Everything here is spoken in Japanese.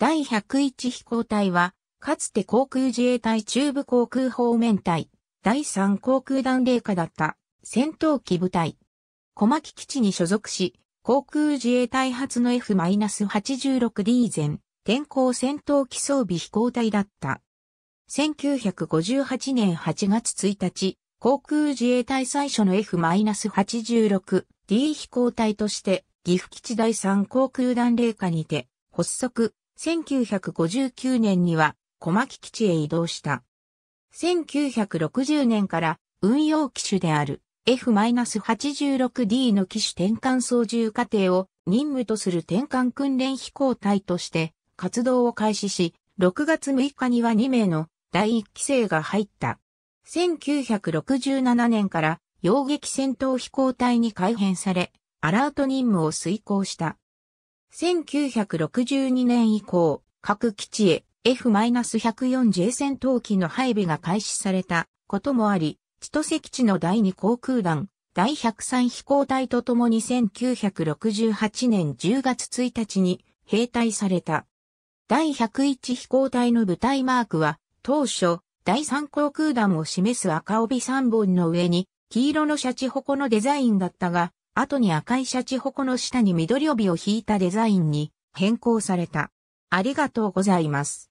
第101飛行隊は、かつて航空自衛隊中部航空方面隊、第3航空団霊下だった戦闘機部隊。小牧基地に所属し、航空自衛隊初の F-86D 前、天候戦闘機装備飛行隊だった。1958年8月1日、航空自衛隊最初の F-86D 飛行隊として、岐阜基地第3航空団霊下にて、発足、1959年には小牧基地へ移動した。1960年から運用機種である F-86D の機種転換操縦過程を任務とする転換訓練飛行隊として活動を開始し、6月6日には2名の第1期生が入った。1967年から洋撃戦闘飛行隊に改編され、アラート任務を遂行した。1962年以降、各基地へ f 1 4 j 戦闘機の配備が開始されたこともあり、千歳基地の第2航空団、第103飛行隊とともに1968年10月1日に兵隊された。第101飛行隊の部隊マークは、当初、第3航空団を示す赤帯3本の上に、黄色のシャチホコのデザインだったが、後に赤いシャチホコの下に緑帯を引いたデザインに変更された。ありがとうございます。